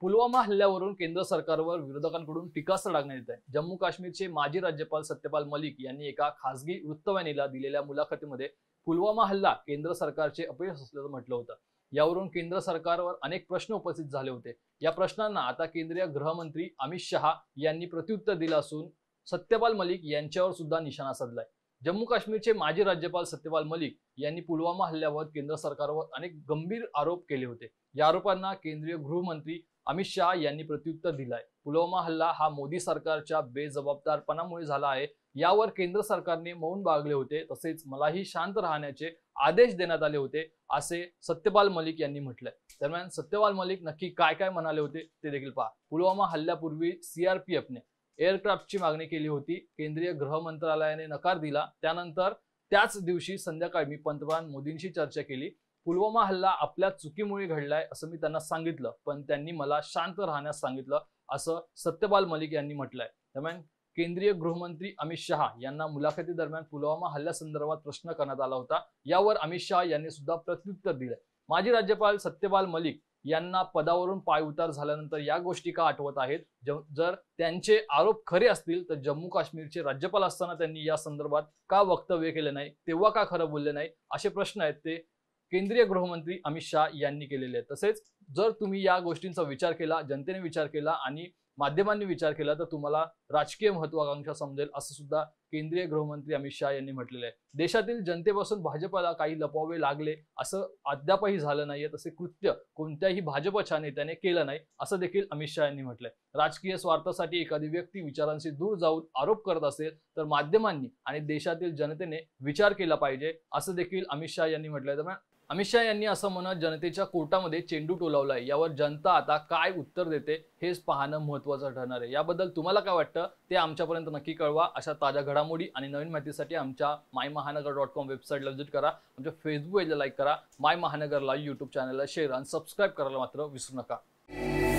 पुलवामा हल्ल्यावरून केंद्र सरकारवर विरोधकांकडून टीकास्त्र लागण्यात येत आहे जम्मू काश्मीरचे माजी राज्यपाल सत्यपाल मलिक यांनी एका खासगी वृत्तवाहिनीला दिलेल्या मुलाखतीमध्ये पुलवामा हल्ला केंद्र सरकारचे अपयश असल्याचं म्हटलं होतं यावरून केंद्र सरकारवर अनेक प्रश्न उपस्थित झाले होते या प्रश्नांना आता केंद्रीय गृहमंत्री अमित शहा यांनी प्रत्युत्तर दिलं असून सत्यपाल मलिक यांच्यावर सुद्धा निशाणा साधलाय जम्मू काश्मीरचे माजी राज्यपाल सत्यपाल मलिक यांनी पुलवामा हल्ल्यावर केंद्र सरकारवर अनेक गंभीर आरोप केले होते या आरोपांना केंद्रीय गृहमंत्री अमित शहा यांनी प्रत्युत्तर दिलंय पुलवामा हल्ला हा मोदी सरकारच्या बेजबाबदारपणामुळे झाला आहे यावर केंद्र सरकारने मौन बाळगले होते तसेच मलाही शांत राहण्याचे आदेश देण्यात आले होते असे सत्यपाल मलिक यांनी म्हटलंय दरम्यान सत्यपाल मलिक नक्की काय काय म्हणाले होते ते देखील पहा पुलवामा हल्ल्यापूर्वी सीआरपीएफने एअरक्राफ्टची मागणी केली होती केंद्रीय गृह मंत्रालयाने नकार दिला त्यानंतर त्याच दिवशी संध्याकाळी मी पंतप्रधान मोदींशी चर्चा केली पुलवामा हल्ला आपल्या चुकीमुळे घडलाय असं मी त्यांना सांगितलं पण त्यांनी मला शांत राहण्यास सांगितलं असं सत्यपाल मलिक यांनी म्हटलंय दरम्यान केंद्रीय गृहमंत्री अमित शहा यांना मुलाखती दरम्यान पुलवामा हल्ल्यासंदर्भात प्रश्न करण्यात आला होता यावर अमित शहा यांनी सुद्धा प्रत्युत्तर दिलंय माजी राज्यपाल सत्यपाल मलिक यांना पदावरून पायउतार झाल्यानंतर या गोष्टी का आठवत आहेत जर त्यांचे आरोप खरे असतील तर जम्मू काश्मीरचे राज्यपाल असताना त्यांनी या संदर्भात का वक्तव्य केले नाही तेव्हा का खरं बोलले नाही असे प्रश्न आहेत ते केंद्रीय गृहमंत्री अमित शहा यांनी केलेले आहे तसेच जर तुम्ही या गोष्टींचा विचार केला जनतेने विचार केला आणि माध्यमांनी विचार केला तर तुम्हाला राजकीय महत्वाकांक्षा समजेल असं सुद्धा केंद्रीय गृहमंत्री अमित शहा यांनी म्हटलेलं आहे देशातील जनतेपासून भाजपाला काही लपवावे लागले असं अद्यापही झालं नाहीये तसे कृत्य कोणत्याही भाजपच्या नेत्याने केलं नाही असं देखील अमित शहा यांनी म्हटलंय राजकीय स्वार्थासाठी एखादी व्यक्ती विचारांशी दूर जाऊन आरोप करत असेल तर माध्यमांनी आणि देशातील जनतेने विचार केला पाहिजे असं देखील अमित शहा यांनी म्हटलंय दरम्यान अमित शहा यांनी असं म्हणत जनतेच्या कोर्टामध्ये चेंडू टोलावलाय आहे यावर जनता आता काय उत्तर देते हेच पाहणं महत्त्वाचं ठरणार आहे याबद्दल तुम्हाला काय वाटतं ते आमच्यापर्यंत नक्की कळवा अशा ताज्या घडामोडी आणि नवीन माहितीसाठी आमच्या माय महानगर डॉट कॉम वेबसाईटला विजिट करा आमच्या फेसबुक पेजला लाईक करा माय महानगरला यूट्यूब चॅनलला शेअर आणि सबस्क्राईब करायला मात्र विसरू नका